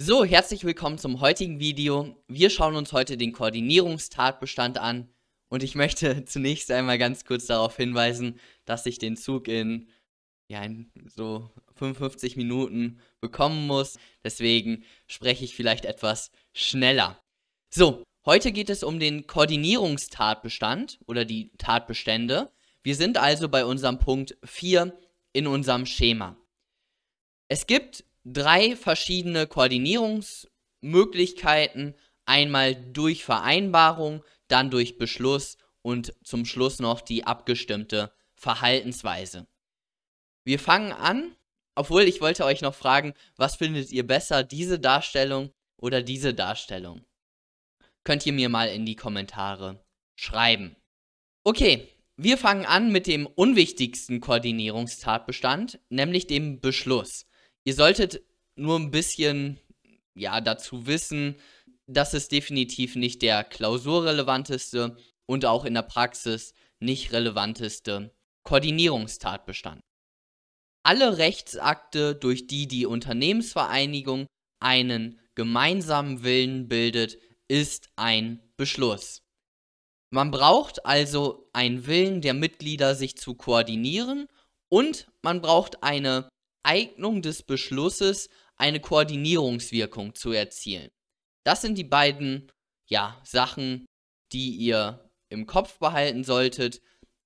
So, herzlich willkommen zum heutigen Video. Wir schauen uns heute den Koordinierungstatbestand an und ich möchte zunächst einmal ganz kurz darauf hinweisen, dass ich den Zug in, ja, in so 55 Minuten bekommen muss. Deswegen spreche ich vielleicht etwas schneller. So, heute geht es um den Koordinierungstatbestand oder die Tatbestände. Wir sind also bei unserem Punkt 4 in unserem Schema. Es gibt drei verschiedene Koordinierungsmöglichkeiten. Einmal durch Vereinbarung, dann durch Beschluss und zum Schluss noch die abgestimmte Verhaltensweise. Wir fangen an, obwohl ich wollte euch noch fragen, was findet ihr besser, diese Darstellung oder diese Darstellung? Könnt ihr mir mal in die Kommentare schreiben. Okay, wir fangen an mit dem unwichtigsten Koordinierungstatbestand, nämlich dem Beschluss. Ihr solltet nur ein bisschen ja, dazu wissen, dass es definitiv nicht der klausurrelevanteste und auch in der Praxis nicht relevanteste Koordinierungstatbestand. Alle Rechtsakte, durch die die Unternehmensvereinigung einen gemeinsamen Willen bildet, ist ein Beschluss. Man braucht also einen Willen der Mitglieder, sich zu koordinieren und man braucht eine Eignung des Beschlusses eine Koordinierungswirkung zu erzielen. Das sind die beiden ja, Sachen, die ihr im Kopf behalten solltet.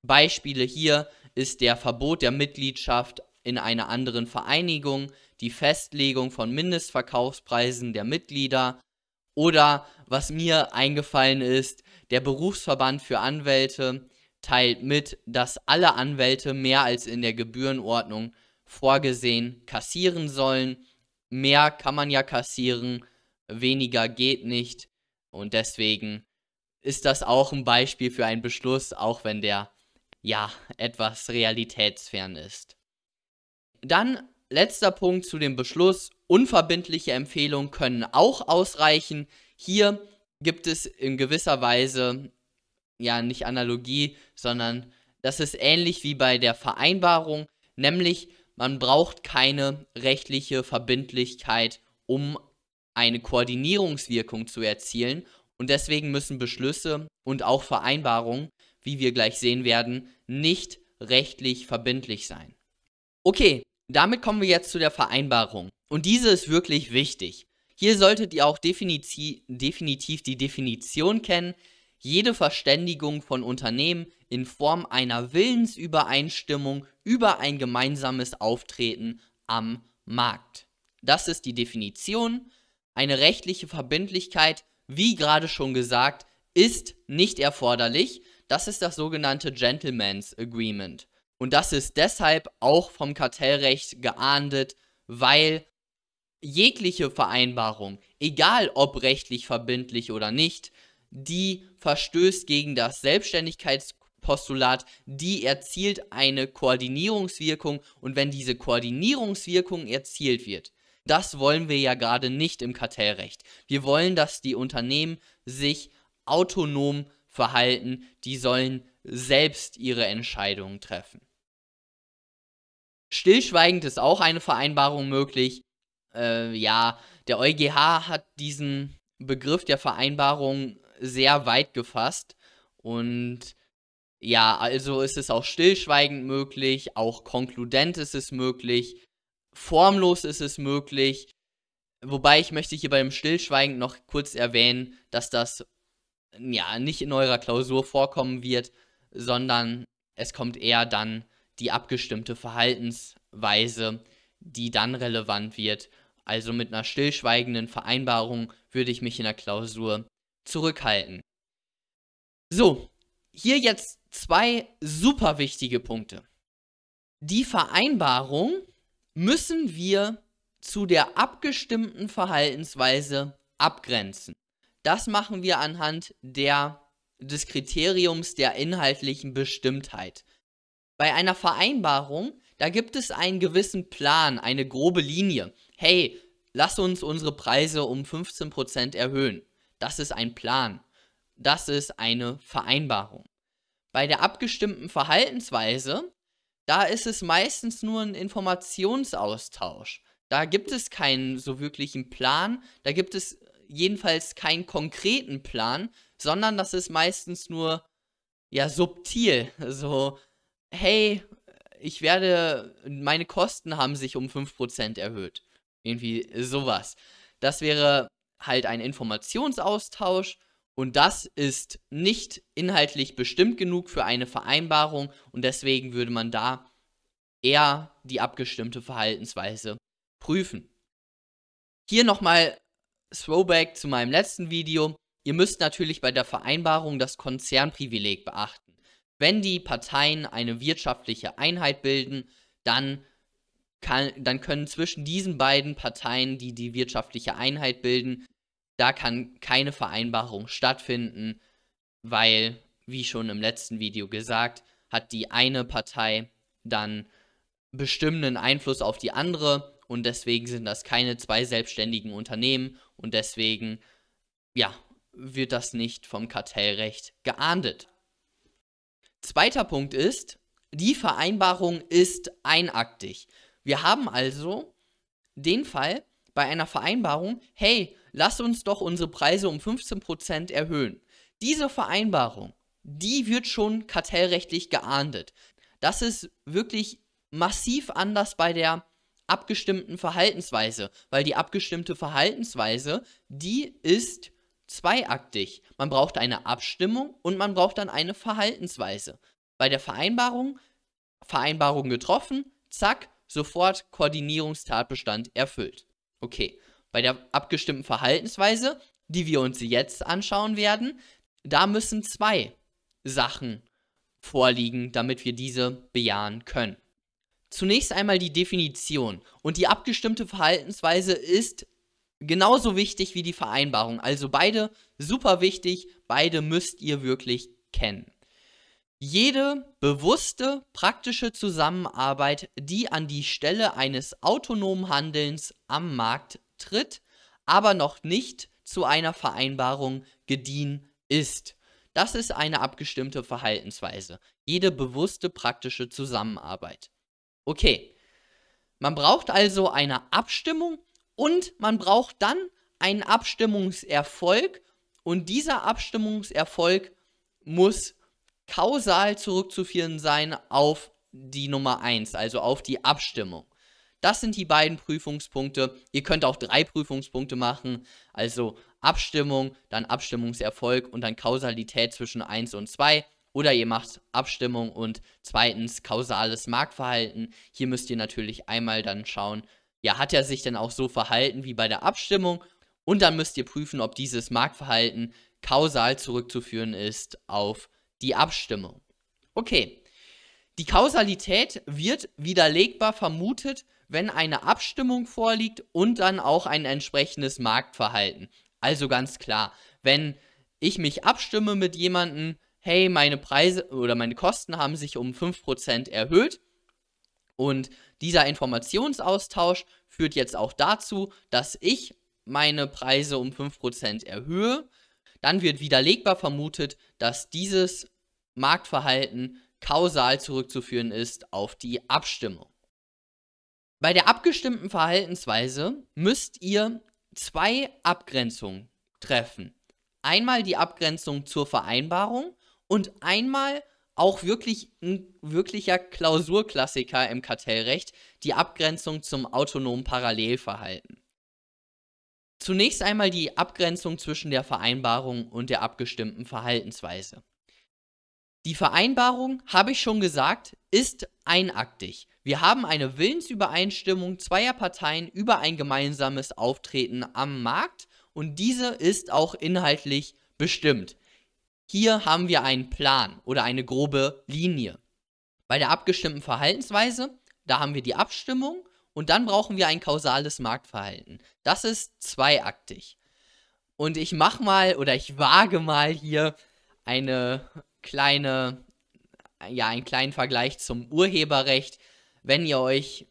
Beispiele hier ist der Verbot der Mitgliedschaft in einer anderen Vereinigung, die Festlegung von Mindestverkaufspreisen der Mitglieder oder was mir eingefallen ist, der Berufsverband für Anwälte teilt mit, dass alle Anwälte mehr als in der Gebührenordnung vorgesehen kassieren sollen. Mehr kann man ja kassieren, weniger geht nicht. Und deswegen ist das auch ein Beispiel für einen Beschluss, auch wenn der ja etwas realitätsfern ist. Dann letzter Punkt zu dem Beschluss. Unverbindliche Empfehlungen können auch ausreichen. Hier gibt es in gewisser Weise, ja, nicht Analogie, sondern das ist ähnlich wie bei der Vereinbarung, nämlich man braucht keine rechtliche Verbindlichkeit, um eine Koordinierungswirkung zu erzielen. Und deswegen müssen Beschlüsse und auch Vereinbarungen, wie wir gleich sehen werden, nicht rechtlich verbindlich sein. Okay, damit kommen wir jetzt zu der Vereinbarung. Und diese ist wirklich wichtig. Hier solltet ihr auch definitiv die Definition kennen. Jede Verständigung von Unternehmen in Form einer Willensübereinstimmung über ein gemeinsames Auftreten am Markt. Das ist die Definition. Eine rechtliche Verbindlichkeit, wie gerade schon gesagt, ist nicht erforderlich. Das ist das sogenannte Gentleman's Agreement. Und das ist deshalb auch vom Kartellrecht geahndet, weil jegliche Vereinbarung, egal ob rechtlich verbindlich oder nicht, die verstößt gegen das Selbstständigkeits- Postulat, die erzielt eine Koordinierungswirkung und wenn diese Koordinierungswirkung erzielt wird, das wollen wir ja gerade nicht im Kartellrecht. Wir wollen, dass die Unternehmen sich autonom verhalten, die sollen selbst ihre Entscheidungen treffen. Stillschweigend ist auch eine Vereinbarung möglich. Äh, ja, der EuGH hat diesen Begriff der Vereinbarung sehr weit gefasst und ja, also ist es auch stillschweigend möglich, auch konkludent ist es möglich, formlos ist es möglich. Wobei ich möchte hier beim Stillschweigen noch kurz erwähnen, dass das ja nicht in eurer Klausur vorkommen wird, sondern es kommt eher dann die abgestimmte Verhaltensweise, die dann relevant wird. Also mit einer stillschweigenden Vereinbarung würde ich mich in der Klausur zurückhalten. So, hier jetzt zwei super wichtige Punkte. Die Vereinbarung müssen wir zu der abgestimmten Verhaltensweise abgrenzen. Das machen wir anhand der, des Kriteriums der inhaltlichen Bestimmtheit. Bei einer Vereinbarung, da gibt es einen gewissen Plan, eine grobe Linie. Hey, lass uns unsere Preise um 15% erhöhen. Das ist ein Plan. Das ist eine Vereinbarung. Bei der abgestimmten Verhaltensweise, da ist es meistens nur ein Informationsaustausch. Da gibt es keinen so wirklichen Plan, da gibt es jedenfalls keinen konkreten Plan, sondern das ist meistens nur ja subtil, so hey, ich werde meine Kosten haben sich um 5% erhöht. Irgendwie sowas. Das wäre halt ein Informationsaustausch und das ist nicht inhaltlich bestimmt genug für eine Vereinbarung und deswegen würde man da eher die abgestimmte Verhaltensweise prüfen. Hier nochmal Throwback zu meinem letzten Video. Ihr müsst natürlich bei der Vereinbarung das Konzernprivileg beachten. Wenn die Parteien eine wirtschaftliche Einheit bilden, dann, kann, dann können zwischen diesen beiden Parteien, die die wirtschaftliche Einheit bilden, da kann keine Vereinbarung stattfinden, weil, wie schon im letzten Video gesagt, hat die eine Partei dann bestimmenden Einfluss auf die andere und deswegen sind das keine zwei selbstständigen Unternehmen und deswegen, ja, wird das nicht vom Kartellrecht geahndet. Zweiter Punkt ist, die Vereinbarung ist einaktig. Wir haben also den Fall, bei einer Vereinbarung, hey, lass uns doch unsere Preise um 15% erhöhen. Diese Vereinbarung, die wird schon kartellrechtlich geahndet. Das ist wirklich massiv anders bei der abgestimmten Verhaltensweise, weil die abgestimmte Verhaltensweise, die ist zweiaktig. Man braucht eine Abstimmung und man braucht dann eine Verhaltensweise. Bei der Vereinbarung, Vereinbarung getroffen, zack, sofort Koordinierungstatbestand erfüllt. Okay, bei der abgestimmten Verhaltensweise, die wir uns jetzt anschauen werden, da müssen zwei Sachen vorliegen, damit wir diese bejahen können. Zunächst einmal die Definition. Und die abgestimmte Verhaltensweise ist genauso wichtig wie die Vereinbarung. Also beide super wichtig, beide müsst ihr wirklich kennen. Jede bewusste, praktische Zusammenarbeit, die an die Stelle eines autonomen Handelns am Markt tritt, aber noch nicht zu einer Vereinbarung gediehen ist. Das ist eine abgestimmte Verhaltensweise. Jede bewusste, praktische Zusammenarbeit. Okay. Man braucht also eine Abstimmung und man braucht dann einen Abstimmungserfolg und dieser Abstimmungserfolg muss kausal zurückzuführen sein auf die Nummer 1, also auf die Abstimmung. Das sind die beiden Prüfungspunkte. Ihr könnt auch drei Prüfungspunkte machen, also Abstimmung, dann Abstimmungserfolg und dann Kausalität zwischen 1 und 2. Oder ihr macht Abstimmung und zweitens kausales Marktverhalten. Hier müsst ihr natürlich einmal dann schauen, ja, hat er sich denn auch so verhalten wie bei der Abstimmung? Und dann müsst ihr prüfen, ob dieses Marktverhalten kausal zurückzuführen ist auf die Abstimmung. Okay. Die Kausalität wird widerlegbar vermutet, wenn eine Abstimmung vorliegt und dann auch ein entsprechendes Marktverhalten. Also ganz klar, wenn ich mich abstimme mit jemandem, hey, meine Preise oder meine Kosten haben sich um 5% erhöht und dieser Informationsaustausch führt jetzt auch dazu, dass ich meine Preise um 5% erhöhe, dann wird widerlegbar vermutet, dass dieses Marktverhalten kausal zurückzuführen ist auf die Abstimmung. Bei der abgestimmten Verhaltensweise müsst ihr zwei Abgrenzungen treffen. Einmal die Abgrenzung zur Vereinbarung und einmal auch wirklich ein wirklicher Klausurklassiker im Kartellrecht, die Abgrenzung zum autonomen Parallelverhalten. Zunächst einmal die Abgrenzung zwischen der Vereinbarung und der abgestimmten Verhaltensweise. Die Vereinbarung, habe ich schon gesagt, ist einaktig. Wir haben eine Willensübereinstimmung zweier Parteien über ein gemeinsames Auftreten am Markt und diese ist auch inhaltlich bestimmt. Hier haben wir einen Plan oder eine grobe Linie. Bei der abgestimmten Verhaltensweise, da haben wir die Abstimmung und dann brauchen wir ein kausales Marktverhalten. Das ist zweiaktig. Und ich mache mal oder ich wage mal hier eine kleine, ja, einen kleinen Vergleich zum Urheberrecht. Wenn ihr euch,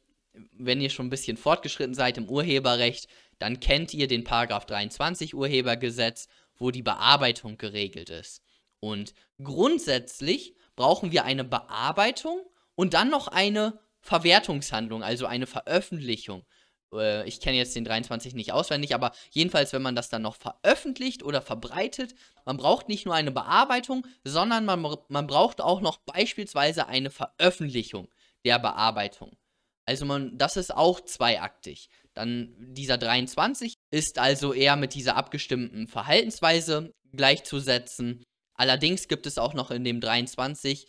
wenn ihr schon ein bisschen fortgeschritten seid im Urheberrecht, dann kennt ihr den Paragraph 23 Urhebergesetz, wo die Bearbeitung geregelt ist. Und grundsätzlich brauchen wir eine Bearbeitung und dann noch eine Verwertungshandlung, also eine Veröffentlichung. Äh, ich kenne jetzt den 23 nicht auswendig, aber jedenfalls, wenn man das dann noch veröffentlicht oder verbreitet, man braucht nicht nur eine Bearbeitung, sondern man, man braucht auch noch beispielsweise eine Veröffentlichung der Bearbeitung. Also man, das ist auch zweiaktig. Dann dieser 23 ist also eher mit dieser abgestimmten Verhaltensweise gleichzusetzen. Allerdings gibt es auch noch in dem 23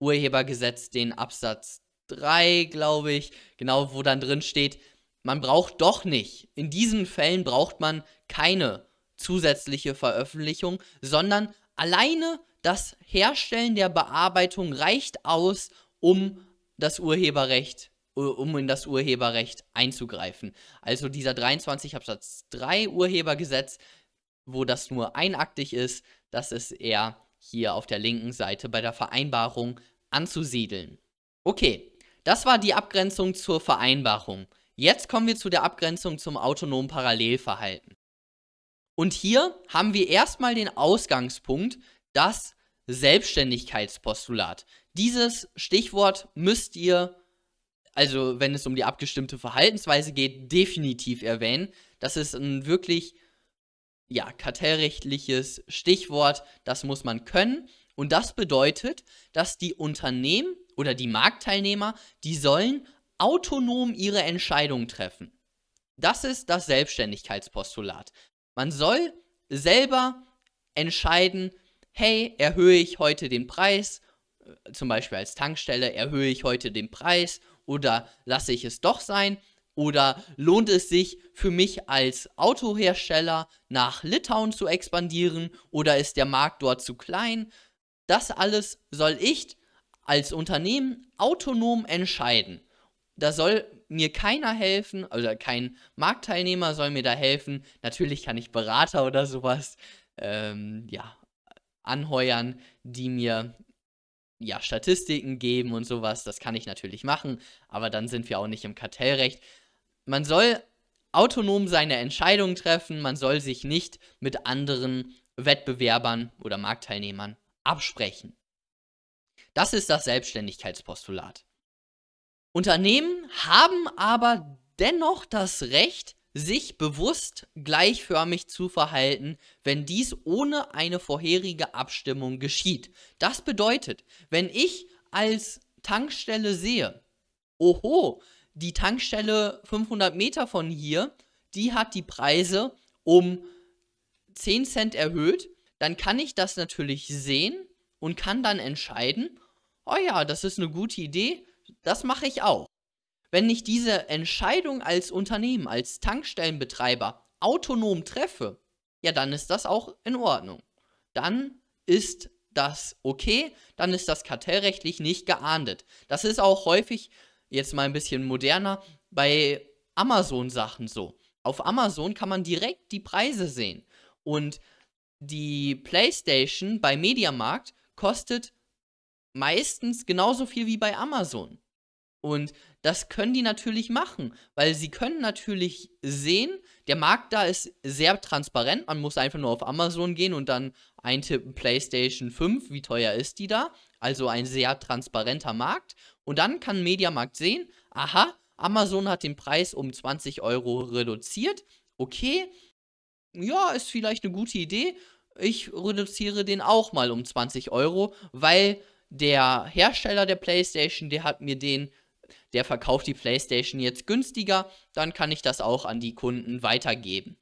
Urhebergesetz den Absatz 3, glaube ich, genau, wo dann drin steht, man braucht doch nicht. In diesen Fällen braucht man keine zusätzliche Veröffentlichung, sondern alleine das Herstellen der Bearbeitung reicht aus, um das Urheberrecht um in das Urheberrecht einzugreifen. Also dieser 23 Absatz 3 Urhebergesetz, wo das nur einaktig ist, das ist eher hier auf der linken Seite bei der Vereinbarung anzusiedeln. Okay, das war die Abgrenzung zur Vereinbarung. Jetzt kommen wir zu der Abgrenzung zum autonomen Parallelverhalten. Und hier haben wir erstmal den Ausgangspunkt, das Selbstständigkeitspostulat. Dieses Stichwort müsst ihr, also wenn es um die abgestimmte Verhaltensweise geht, definitiv erwähnen. Das ist ein wirklich ja, kartellrechtliches Stichwort, das muss man können. Und das bedeutet, dass die Unternehmen oder die Marktteilnehmer, die sollen autonom ihre Entscheidungen treffen. Das ist das Selbstständigkeitspostulat. Man soll selber entscheiden, hey, erhöhe ich heute den Preis, äh, zum Beispiel als Tankstelle, erhöhe ich heute den Preis oder lasse ich es doch sein oder lohnt es sich für mich als Autohersteller nach Litauen zu expandieren oder ist der Markt dort zu klein? Das alles soll ich als Unternehmen autonom entscheiden. Da soll mir keiner helfen, also kein Marktteilnehmer soll mir da helfen. Natürlich kann ich Berater oder sowas ähm, ja, anheuern, die mir ja, Statistiken geben und sowas. Das kann ich natürlich machen, aber dann sind wir auch nicht im Kartellrecht. Man soll autonom seine Entscheidungen treffen, man soll sich nicht mit anderen Wettbewerbern oder Marktteilnehmern absprechen. Das ist das Selbstständigkeitspostulat. Unternehmen haben aber dennoch das Recht, sich bewusst gleichförmig zu verhalten, wenn dies ohne eine vorherige Abstimmung geschieht. Das bedeutet, wenn ich als Tankstelle sehe, oho, die Tankstelle 500 Meter von hier, die hat die Preise um 10 Cent erhöht, dann kann ich das natürlich sehen und kann dann entscheiden, oh ja, das ist eine gute Idee, das mache ich auch. Wenn ich diese Entscheidung als Unternehmen, als Tankstellenbetreiber autonom treffe, ja, dann ist das auch in Ordnung. Dann ist das okay, dann ist das kartellrechtlich nicht geahndet. Das ist auch häufig, jetzt mal ein bisschen moderner, bei Amazon-Sachen so. Auf Amazon kann man direkt die Preise sehen. Und die PlayStation bei Mediamarkt kostet meistens genauso viel wie bei Amazon. Und das können die natürlich machen, weil sie können natürlich sehen, der Markt da ist sehr transparent. Man muss einfach nur auf Amazon gehen und dann eintippen PlayStation 5, wie teuer ist die da? Also ein sehr transparenter Markt. Und dann kann Mediamarkt sehen, aha, Amazon hat den Preis um 20 Euro reduziert. Okay, ja, ist vielleicht eine gute Idee. Ich reduziere den auch mal um 20 Euro, weil der Hersteller der PlayStation, der hat mir den, der verkauft die PlayStation jetzt günstiger, dann kann ich das auch an die Kunden weitergeben.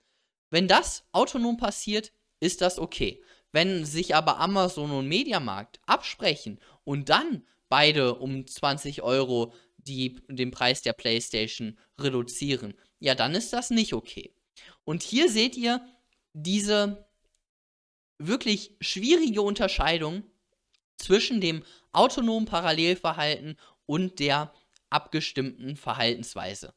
Wenn das autonom passiert, ist das okay. Wenn sich aber Amazon und Mediamarkt absprechen und dann beide um 20 Euro die, den Preis der PlayStation reduzieren, ja, dann ist das nicht okay. Und hier seht ihr diese wirklich schwierige Unterscheidung zwischen dem autonomen Parallelverhalten und der abgestimmten Verhaltensweise.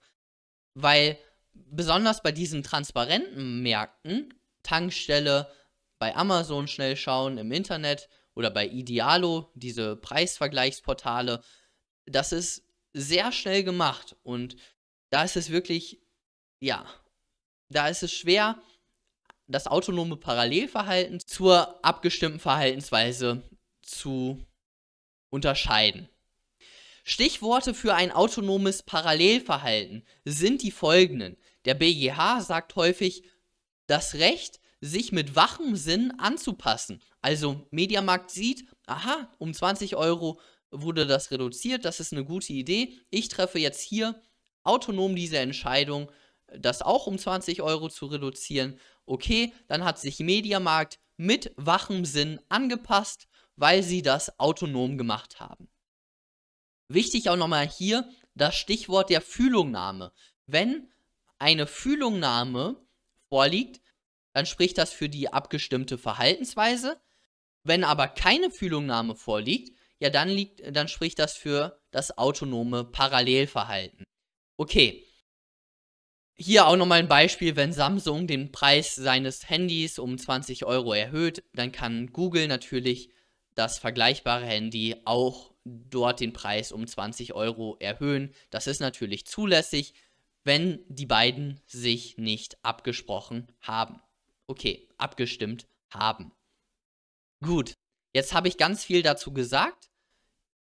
Weil besonders bei diesen transparenten Märkten, Tankstelle, bei Amazon schnell schauen im Internet oder bei Idealo, diese Preisvergleichsportale, das ist sehr schnell gemacht und da ist es wirklich, ja, da ist es schwer, das autonome Parallelverhalten zur abgestimmten Verhaltensweise zu unterscheiden. Stichworte für ein autonomes Parallelverhalten sind die folgenden. Der BGH sagt häufig, das Recht, sich mit wachem Sinn anzupassen. Also Mediamarkt sieht, aha, um 20 Euro wurde das reduziert, das ist eine gute Idee. Ich treffe jetzt hier autonom diese Entscheidung, das auch um 20 Euro zu reduzieren. Okay, dann hat sich Mediamarkt mit wachem Sinn angepasst weil sie das autonom gemacht haben. Wichtig auch nochmal hier das Stichwort der Fühlungnahme. Wenn eine Fühlungnahme vorliegt, dann spricht das für die abgestimmte Verhaltensweise. Wenn aber keine Fühlungnahme vorliegt, ja, dann, liegt, dann spricht das für das autonome Parallelverhalten. Okay. Hier auch nochmal ein Beispiel, wenn Samsung den Preis seines Handys um 20 Euro erhöht, dann kann Google natürlich das vergleichbare Handy auch dort den Preis um 20 Euro erhöhen. Das ist natürlich zulässig, wenn die beiden sich nicht abgesprochen haben. Okay, abgestimmt haben. Gut, jetzt habe ich ganz viel dazu gesagt.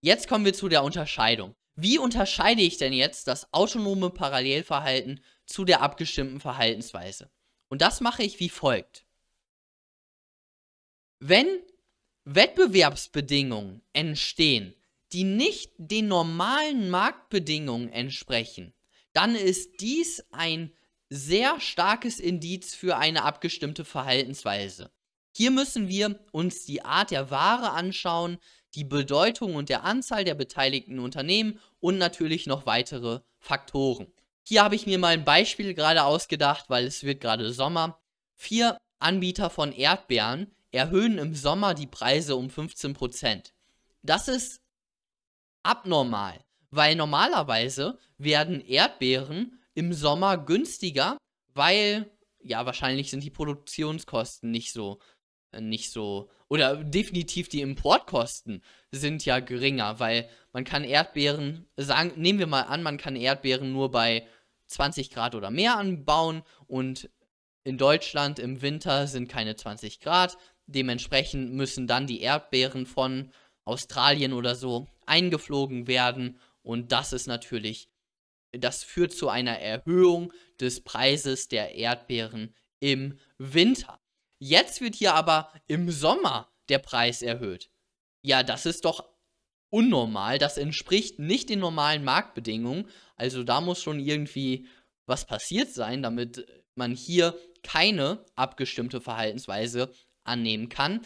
Jetzt kommen wir zu der Unterscheidung. Wie unterscheide ich denn jetzt das autonome Parallelverhalten zu der abgestimmten Verhaltensweise? Und das mache ich wie folgt. Wenn Wettbewerbsbedingungen entstehen, die nicht den normalen Marktbedingungen entsprechen, dann ist dies ein sehr starkes Indiz für eine abgestimmte Verhaltensweise. Hier müssen wir uns die Art der Ware anschauen, die Bedeutung und der Anzahl der beteiligten Unternehmen und natürlich noch weitere Faktoren. Hier habe ich mir mal ein Beispiel gerade ausgedacht, weil es wird gerade Sommer. Vier Anbieter von Erdbeeren erhöhen im Sommer die Preise um 15%. Das ist abnormal, weil normalerweise werden Erdbeeren im Sommer günstiger, weil ja wahrscheinlich sind die Produktionskosten nicht so nicht so oder definitiv die Importkosten sind ja geringer, weil man kann Erdbeeren sagen, nehmen wir mal an, man kann Erdbeeren nur bei 20 Grad oder mehr anbauen und in Deutschland im Winter sind keine 20 Grad, Dementsprechend müssen dann die Erdbeeren von Australien oder so eingeflogen werden. Und das ist natürlich, das führt zu einer Erhöhung des Preises der Erdbeeren im Winter. Jetzt wird hier aber im Sommer der Preis erhöht. Ja, das ist doch unnormal. Das entspricht nicht den normalen Marktbedingungen. Also da muss schon irgendwie was passiert sein, damit man hier keine abgestimmte Verhaltensweise annehmen kann.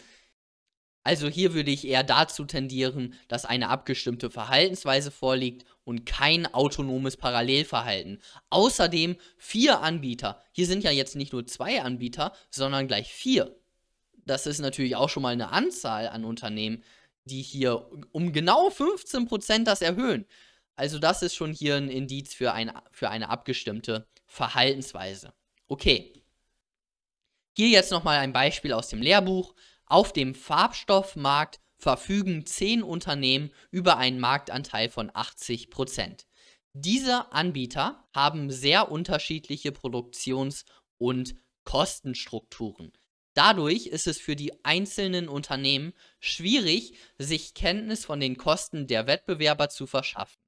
Also hier würde ich eher dazu tendieren, dass eine abgestimmte Verhaltensweise vorliegt und kein autonomes Parallelverhalten. Außerdem vier Anbieter. Hier sind ja jetzt nicht nur zwei Anbieter, sondern gleich vier. Das ist natürlich auch schon mal eine Anzahl an Unternehmen, die hier um genau 15% das erhöhen. Also das ist schon hier ein Indiz für, ein, für eine abgestimmte Verhaltensweise. Okay, hier jetzt nochmal ein Beispiel aus dem Lehrbuch. Auf dem Farbstoffmarkt verfügen 10 Unternehmen über einen Marktanteil von 80 Diese Anbieter haben sehr unterschiedliche Produktions- und Kostenstrukturen. Dadurch ist es für die einzelnen Unternehmen schwierig, sich Kenntnis von den Kosten der Wettbewerber zu verschaffen.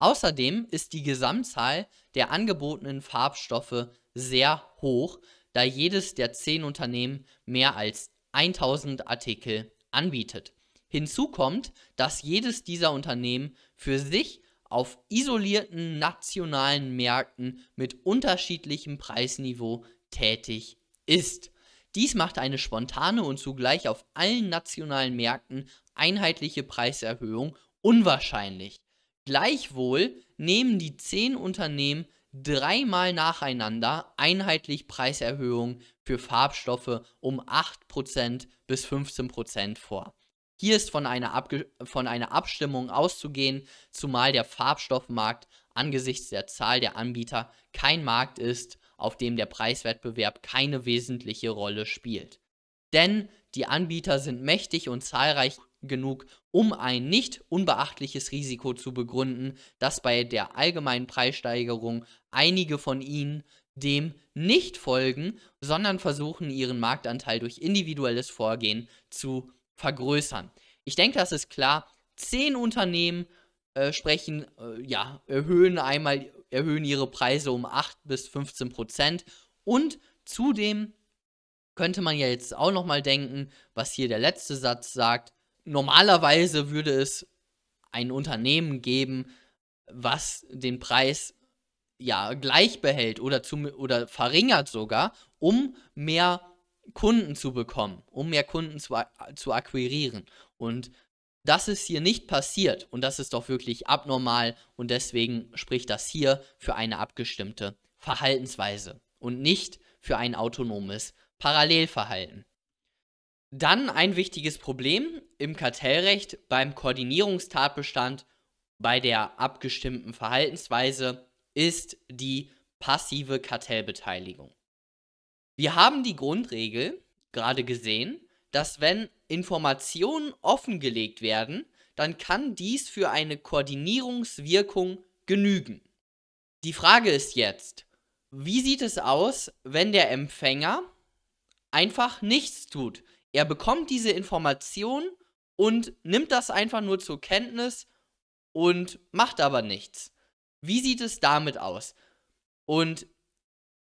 Außerdem ist die Gesamtzahl der angebotenen Farbstoffe sehr hoch, da jedes der zehn Unternehmen mehr als 1000 Artikel anbietet. Hinzu kommt, dass jedes dieser Unternehmen für sich auf isolierten nationalen Märkten mit unterschiedlichem Preisniveau tätig ist. Dies macht eine spontane und zugleich auf allen nationalen Märkten einheitliche Preiserhöhung unwahrscheinlich. Gleichwohl nehmen die zehn Unternehmen dreimal nacheinander einheitlich Preiserhöhungen für Farbstoffe um 8% bis 15% vor. Hier ist von einer, von einer Abstimmung auszugehen, zumal der Farbstoffmarkt angesichts der Zahl der Anbieter kein Markt ist, auf dem der Preiswettbewerb keine wesentliche Rolle spielt. Denn die Anbieter sind mächtig und zahlreich genug, um ein nicht unbeachtliches Risiko zu begründen, dass bei der allgemeinen Preissteigerung einige von ihnen dem nicht folgen, sondern versuchen, ihren Marktanteil durch individuelles Vorgehen zu vergrößern. Ich denke, das ist klar. Zehn Unternehmen äh, sprechen, äh, ja, erhöhen einmal, erhöhen ihre Preise um 8 bis 15 Prozent und zudem könnte man ja jetzt auch nochmal denken, was hier der letzte Satz sagt, normalerweise würde es ein Unternehmen geben, was den Preis ja gleich behält oder, zu, oder verringert sogar, um mehr Kunden zu bekommen, um mehr Kunden zu, zu akquirieren. Und das ist hier nicht passiert und das ist doch wirklich abnormal und deswegen spricht das hier für eine abgestimmte Verhaltensweise und nicht für ein autonomes Parallelverhalten. Dann ein wichtiges Problem im Kartellrecht beim Koordinierungstatbestand bei der abgestimmten Verhaltensweise ist die passive Kartellbeteiligung. Wir haben die Grundregel gerade gesehen, dass wenn Informationen offengelegt werden, dann kann dies für eine Koordinierungswirkung genügen. Die Frage ist jetzt, wie sieht es aus, wenn der Empfänger einfach nichts tut? Er bekommt diese Information und nimmt das einfach nur zur Kenntnis und macht aber nichts. Wie sieht es damit aus? Und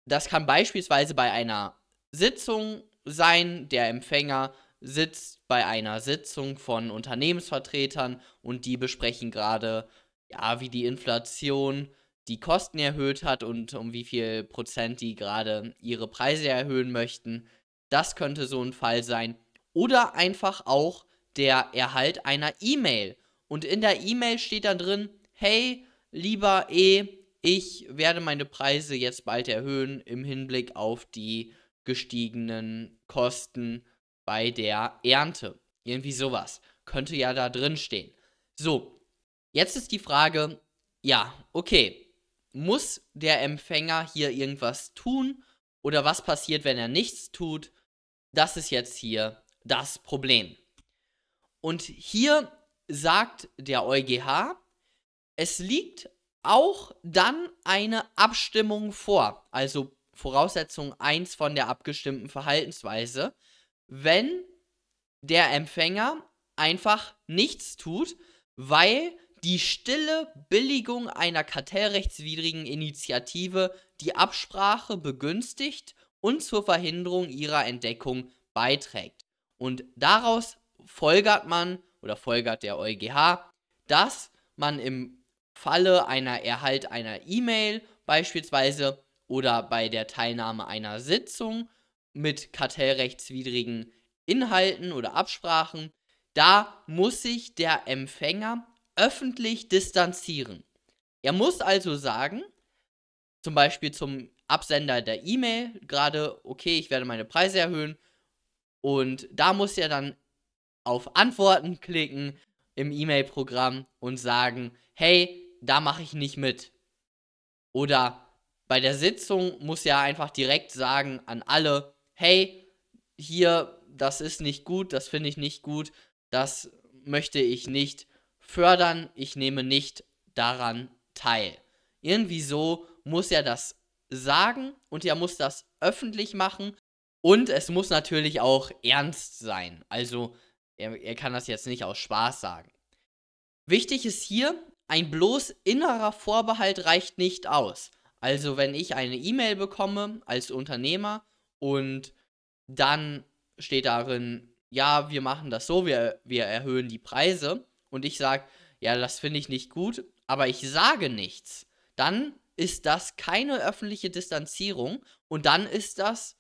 das kann beispielsweise bei einer Sitzung sein, der Empfänger sitzt bei einer Sitzung von Unternehmensvertretern und die besprechen gerade, ja, wie die Inflation die Kosten erhöht hat und um wie viel Prozent die gerade ihre Preise erhöhen möchten. Das könnte so ein Fall sein. Oder einfach auch der Erhalt einer E-Mail. Und in der E-Mail steht dann drin, hey, lieber E, ich werde meine Preise jetzt bald erhöhen im Hinblick auf die gestiegenen Kosten bei der Ernte. Irgendwie sowas. Könnte ja da drin stehen. So, jetzt ist die Frage, ja, okay, muss der Empfänger hier irgendwas tun? Oder was passiert, wenn er nichts tut? Das ist jetzt hier das Problem. Und hier sagt der EuGH, es liegt auch dann eine Abstimmung vor, also Voraussetzung 1 von der abgestimmten Verhaltensweise, wenn der Empfänger einfach nichts tut, weil die stille Billigung einer kartellrechtswidrigen Initiative die Absprache begünstigt und zur Verhinderung ihrer Entdeckung beiträgt. Und daraus folgert man oder folgert der EuGH, dass man im Falle einer Erhalt einer E-Mail beispielsweise oder bei der Teilnahme einer Sitzung mit kartellrechtswidrigen Inhalten oder Absprachen, da muss sich der Empfänger öffentlich distanzieren. Er muss also sagen, zum Beispiel zum Absender der E-Mail gerade, okay, ich werde meine Preise erhöhen. Und da muss er dann auf Antworten klicken im E-Mail-Programm und sagen, hey, da mache ich nicht mit. Oder bei der Sitzung muss er einfach direkt sagen an alle, hey, hier, das ist nicht gut, das finde ich nicht gut, das möchte ich nicht fördern, ich nehme nicht daran teil. Irgendwie so muss er das sagen und er muss das öffentlich machen und es muss natürlich auch ernst sein. Also er, er kann das jetzt nicht aus Spaß sagen. Wichtig ist hier, ein bloß innerer Vorbehalt reicht nicht aus. Also wenn ich eine E-Mail bekomme als Unternehmer und dann steht darin, ja, wir machen das so, wir, wir erhöhen die Preise und ich sage, ja, das finde ich nicht gut, aber ich sage nichts, dann ist das keine öffentliche Distanzierung und dann ist das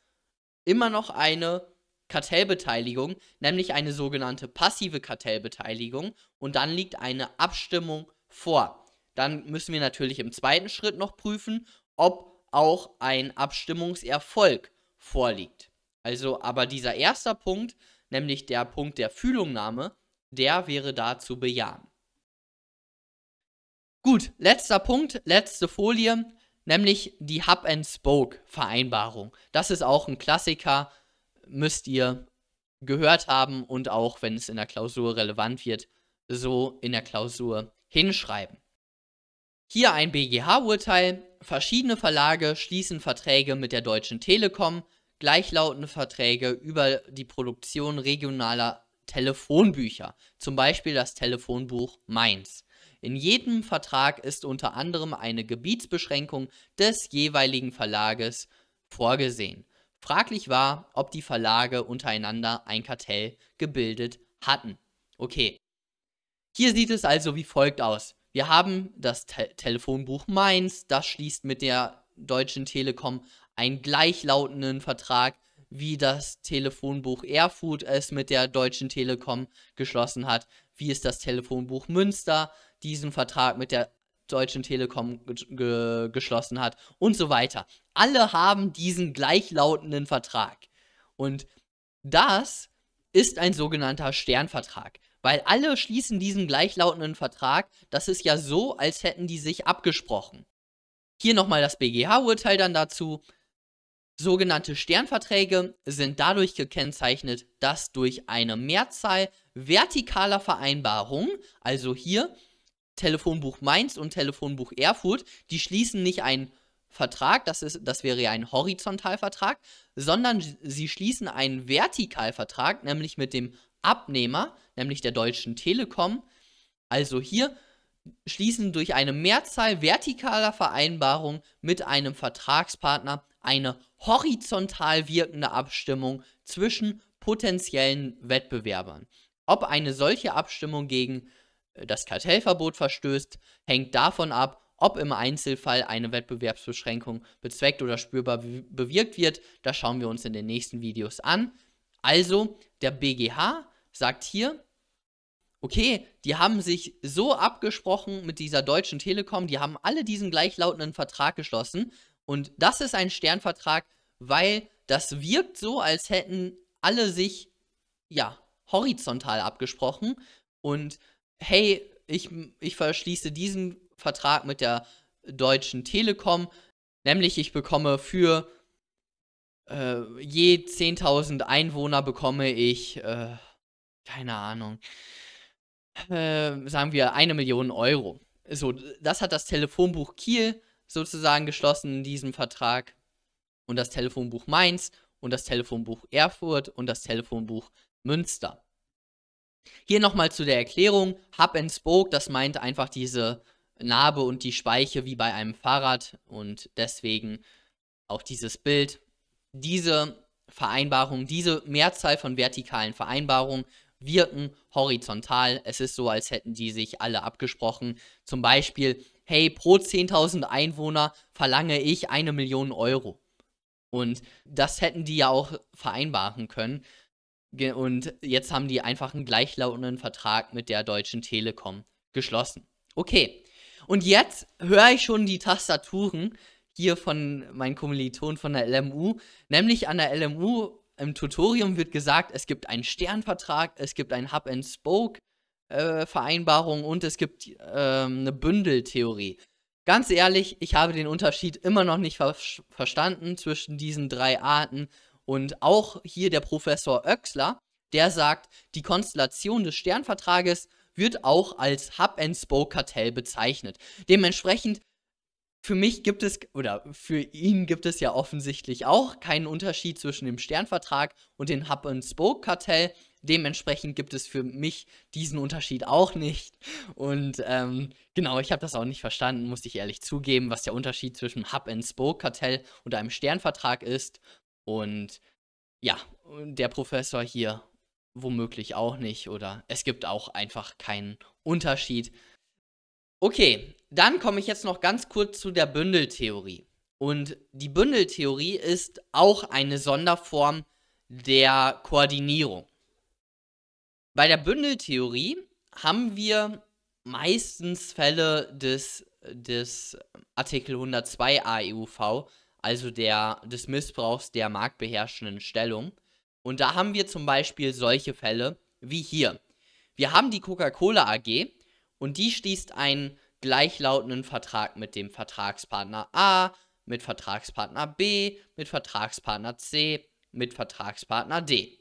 immer noch eine Kartellbeteiligung, nämlich eine sogenannte passive Kartellbeteiligung und dann liegt eine Abstimmung vor. Dann müssen wir natürlich im zweiten Schritt noch prüfen, ob auch ein Abstimmungserfolg vorliegt. Also, aber dieser erste Punkt, nämlich der Punkt der Fühlungnahme, der wäre da zu bejahen. Gut, letzter Punkt, letzte Folie, nämlich die Hub and Spoke Vereinbarung. Das ist auch ein Klassiker, müsst ihr gehört haben und auch, wenn es in der Klausur relevant wird, so in der Klausur hinschreiben. Hier ein BGH-Urteil. Verschiedene Verlage schließen Verträge mit der Deutschen Telekom, gleichlautende Verträge über die Produktion regionaler Telefonbücher, zum Beispiel das Telefonbuch Mainz. In jedem Vertrag ist unter anderem eine Gebietsbeschränkung des jeweiligen Verlages vorgesehen. Fraglich war, ob die Verlage untereinander ein Kartell gebildet hatten. Okay. Hier sieht es also wie folgt aus. Wir haben das Te Telefonbuch Mainz, das schließt mit der Deutschen Telekom einen gleichlautenden Vertrag, wie das Telefonbuch Erfurt es mit der Deutschen Telekom geschlossen hat, wie es das Telefonbuch Münster diesen Vertrag mit der Deutschen Telekom ge ge geschlossen hat und so weiter. Alle haben diesen gleichlautenden Vertrag. Und das ist ein sogenannter Sternvertrag, weil alle schließen diesen gleichlautenden Vertrag. Das ist ja so, als hätten die sich abgesprochen. Hier nochmal das BGH-Urteil dann dazu. Sogenannte Sternverträge sind dadurch gekennzeichnet, dass durch eine Mehrzahl vertikaler Vereinbarungen, also hier Telefonbuch Mainz und Telefonbuch Erfurt, die schließen nicht einen Vertrag, das, ist, das wäre ja ein Horizontalvertrag, sondern sie schließen einen Vertikalvertrag, nämlich mit dem Abnehmer, nämlich der Deutschen Telekom. Also hier schließen durch eine Mehrzahl vertikaler Vereinbarungen mit einem Vertragspartner eine horizontal wirkende Abstimmung zwischen potenziellen Wettbewerbern. Ob eine solche Abstimmung gegen das Kartellverbot verstößt, hängt davon ab, ob im Einzelfall eine Wettbewerbsbeschränkung bezweckt oder spürbar bewirkt wird. Das schauen wir uns in den nächsten Videos an. Also, der BGH sagt hier, okay, die haben sich so abgesprochen mit dieser Deutschen Telekom, die haben alle diesen gleichlautenden Vertrag geschlossen und das ist ein Sternvertrag, weil das wirkt so, als hätten alle sich, ja, horizontal abgesprochen und hey, ich, ich verschließe diesen Vertrag mit der Deutschen Telekom, nämlich ich bekomme für äh, je 10.000 Einwohner bekomme ich, äh, keine Ahnung, äh, sagen wir eine Million Euro. So, das hat das Telefonbuch Kiel sozusagen geschlossen in diesem Vertrag und das Telefonbuch Mainz und das Telefonbuch Erfurt und das Telefonbuch Münster. Hier nochmal zu der Erklärung, Hub and Spoke, das meint einfach diese Narbe und die Speiche wie bei einem Fahrrad und deswegen auch dieses Bild. Diese Vereinbarung, diese Mehrzahl von vertikalen Vereinbarungen wirken horizontal. Es ist so, als hätten die sich alle abgesprochen. Zum Beispiel, hey, pro 10.000 Einwohner verlange ich eine Million Euro. Und das hätten die ja auch vereinbaren können. Und jetzt haben die einfach einen gleichlautenden Vertrag mit der Deutschen Telekom geschlossen. Okay. Und jetzt höre ich schon die Tastaturen hier von meinen Kommilitonen von der LMU. Nämlich an der LMU im Tutorium wird gesagt, es gibt einen Sternvertrag, es gibt einen Hub-and-Spoke-Vereinbarung äh, und es gibt äh, eine Bündeltheorie. Ganz ehrlich, ich habe den Unterschied immer noch nicht ver verstanden zwischen diesen drei Arten und auch hier der Professor Oechsler, der sagt, die Konstellation des Sternvertrages wird auch als Hub-and-Spoke-Kartell bezeichnet. Dementsprechend, für mich gibt es, oder für ihn gibt es ja offensichtlich auch keinen Unterschied zwischen dem Sternvertrag und dem Hub-and-Spoke-Kartell. Dementsprechend gibt es für mich diesen Unterschied auch nicht. Und ähm, genau, ich habe das auch nicht verstanden, muss ich ehrlich zugeben, was der Unterschied zwischen Hub-and-Spoke-Kartell und einem Sternvertrag ist. Und ja, der Professor hier womöglich auch nicht oder es gibt auch einfach keinen Unterschied. Okay, dann komme ich jetzt noch ganz kurz zu der Bündeltheorie. Und die Bündeltheorie ist auch eine Sonderform der Koordinierung. Bei der Bündeltheorie haben wir meistens Fälle des, des Artikel 102 AEUV, also der, des Missbrauchs der marktbeherrschenden Stellung. Und da haben wir zum Beispiel solche Fälle wie hier. Wir haben die Coca-Cola AG und die schließt einen gleichlautenden Vertrag mit dem Vertragspartner A, mit Vertragspartner B, mit Vertragspartner C, mit Vertragspartner D.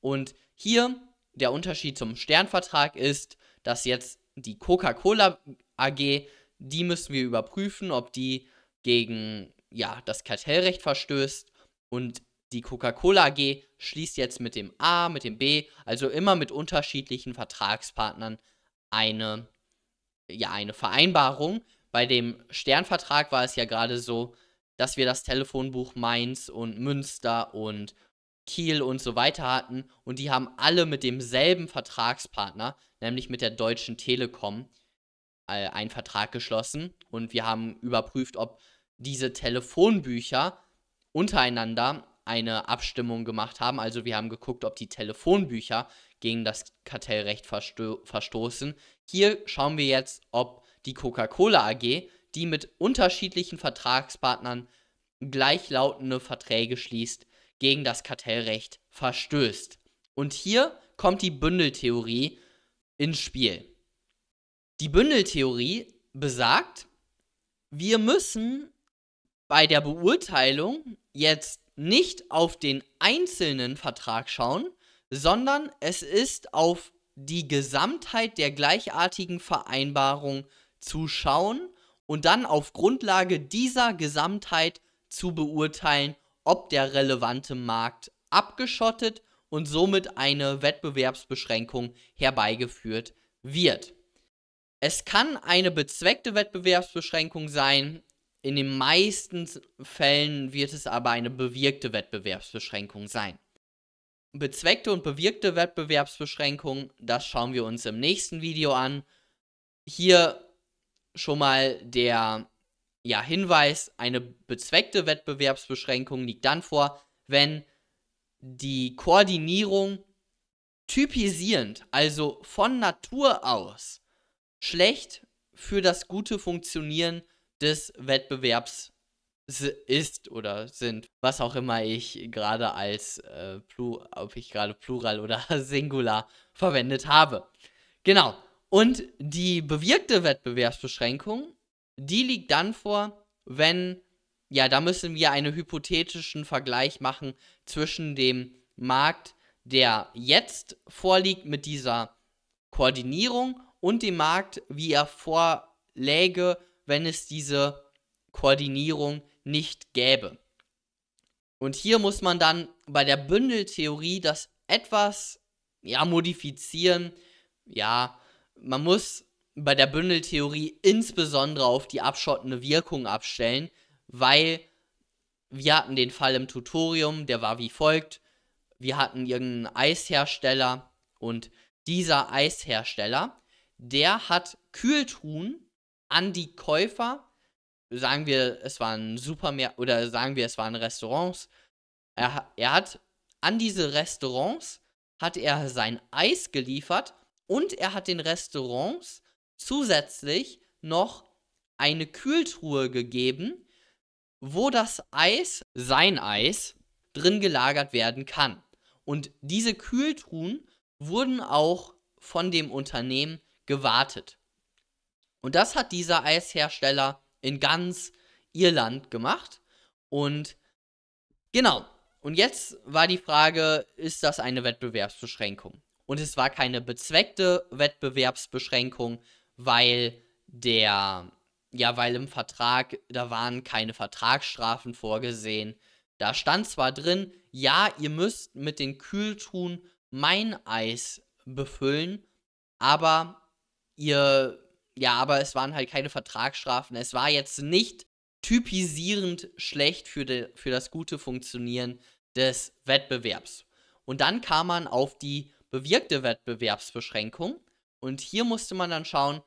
Und hier der Unterschied zum Sternvertrag ist, dass jetzt die Coca-Cola AG, die müssen wir überprüfen, ob die gegen ja, das Kartellrecht verstößt und die Coca-Cola AG schließt jetzt mit dem A, mit dem B, also immer mit unterschiedlichen Vertragspartnern eine, ja, eine Vereinbarung. Bei dem Sternvertrag war es ja gerade so, dass wir das Telefonbuch Mainz und Münster und Kiel und so weiter hatten und die haben alle mit demselben Vertragspartner, nämlich mit der Deutschen Telekom, äh, einen Vertrag geschlossen und wir haben überprüft, ob diese Telefonbücher untereinander eine Abstimmung gemacht haben. Also wir haben geguckt, ob die Telefonbücher gegen das Kartellrecht versto verstoßen. Hier schauen wir jetzt, ob die Coca-Cola AG, die mit unterschiedlichen Vertragspartnern gleichlautende Verträge schließt, gegen das Kartellrecht verstößt. Und hier kommt die Bündeltheorie ins Spiel. Die Bündeltheorie besagt, wir müssen bei der Beurteilung jetzt nicht auf den einzelnen Vertrag schauen, sondern es ist auf die Gesamtheit der gleichartigen Vereinbarung zu schauen und dann auf Grundlage dieser Gesamtheit zu beurteilen, ob der relevante Markt abgeschottet und somit eine Wettbewerbsbeschränkung herbeigeführt wird. Es kann eine bezweckte Wettbewerbsbeschränkung sein, in den meisten Fällen wird es aber eine bewirkte Wettbewerbsbeschränkung sein. Bezweckte und bewirkte Wettbewerbsbeschränkung, das schauen wir uns im nächsten Video an. Hier schon mal der ja, Hinweis, eine bezweckte Wettbewerbsbeschränkung liegt dann vor, wenn die Koordinierung typisierend, also von Natur aus, schlecht für das gute Funktionieren des Wettbewerbs ist oder sind, was auch immer ich gerade als, äh, ob ich gerade Plural oder Singular verwendet habe. Genau. Und die bewirkte Wettbewerbsbeschränkung, die liegt dann vor, wenn, ja, da müssen wir einen hypothetischen Vergleich machen zwischen dem Markt, der jetzt vorliegt mit dieser Koordinierung und dem Markt, wie er vorläge, wenn es diese Koordinierung nicht gäbe. Und hier muss man dann bei der Bündeltheorie das etwas ja, modifizieren. Ja, man muss bei der Bündeltheorie insbesondere auf die abschottende Wirkung abstellen, weil wir hatten den Fall im Tutorium, der war wie folgt. Wir hatten irgendeinen Eishersteller und dieser Eishersteller, der hat Kühltruhen an die Käufer. Sagen wir, es waren Supermärkte oder sagen wir, es waren Restaurants. Er, er hat an diese Restaurants hat er sein Eis geliefert und er hat den Restaurants zusätzlich noch eine Kühltruhe gegeben, wo das Eis, sein Eis, drin gelagert werden kann. Und diese Kühltruhen wurden auch von dem Unternehmen gewartet. Und das hat dieser Eishersteller in ganz Irland gemacht. Und genau. Und jetzt war die Frage, ist das eine Wettbewerbsbeschränkung? Und es war keine bezweckte Wettbewerbsbeschränkung, weil der, ja, weil im Vertrag, da waren keine Vertragsstrafen vorgesehen. Da stand zwar drin, ja, ihr müsst mit den Kühltruhen mein Eis befüllen, aber ihr ja, aber es waren halt keine Vertragsstrafen. Es war jetzt nicht typisierend schlecht für, de, für das gute Funktionieren des Wettbewerbs. Und dann kam man auf die bewirkte Wettbewerbsbeschränkung. Und hier musste man dann schauen,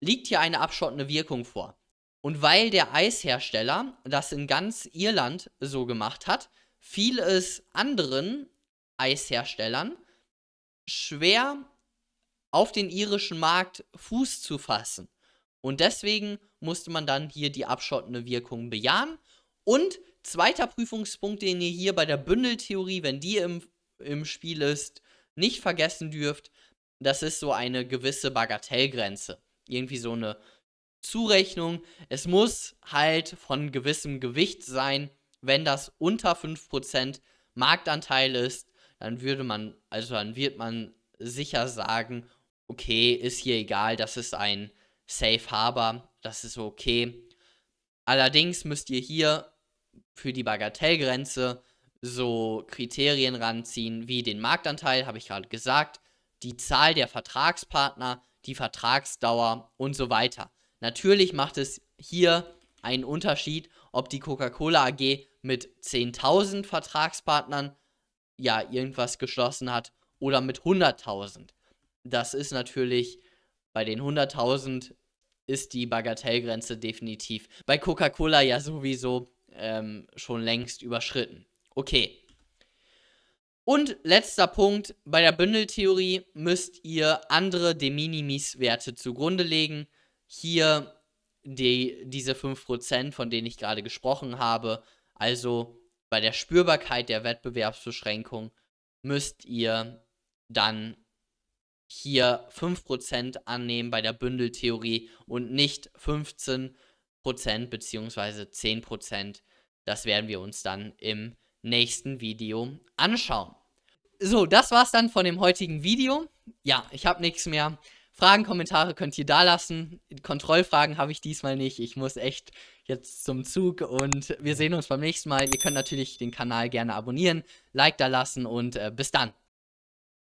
liegt hier eine abschottende Wirkung vor? Und weil der Eishersteller das in ganz Irland so gemacht hat, fiel es anderen Eisherstellern schwer auf den irischen Markt Fuß zu fassen. Und deswegen musste man dann hier die abschottende Wirkung bejahen. Und zweiter Prüfungspunkt, den ihr hier bei der Bündeltheorie, wenn die im, im Spiel ist, nicht vergessen dürft, das ist so eine gewisse Bagatellgrenze. Irgendwie so eine Zurechnung. Es muss halt von gewissem Gewicht sein. Wenn das unter 5% Marktanteil ist, dann würde man, also dann wird man sicher sagen, okay, ist hier egal, das ist ein Safe Harbor, das ist okay. Allerdings müsst ihr hier für die Bagatellgrenze so Kriterien ranziehen wie den Marktanteil, habe ich gerade gesagt, die Zahl der Vertragspartner, die Vertragsdauer und so weiter. Natürlich macht es hier einen Unterschied, ob die Coca-Cola AG mit 10.000 Vertragspartnern ja irgendwas geschlossen hat oder mit 100.000 das ist natürlich bei den 100.000 ist die Bagatellgrenze definitiv. Bei Coca-Cola ja sowieso ähm, schon längst überschritten. Okay. Und letzter Punkt, bei der Bündeltheorie müsst ihr andere De Minimis-Werte zugrunde legen. Hier die, diese 5%, von denen ich gerade gesprochen habe. Also bei der Spürbarkeit der Wettbewerbsbeschränkung müsst ihr dann hier 5% annehmen bei der Bündeltheorie und nicht 15% bzw. 10%. Das werden wir uns dann im nächsten Video anschauen. So, das war's dann von dem heutigen Video. Ja, ich habe nichts mehr. Fragen, Kommentare könnt ihr da lassen. Kontrollfragen habe ich diesmal nicht. Ich muss echt jetzt zum Zug und wir sehen uns beim nächsten Mal. Ihr könnt natürlich den Kanal gerne abonnieren, Like da lassen und äh, bis dann.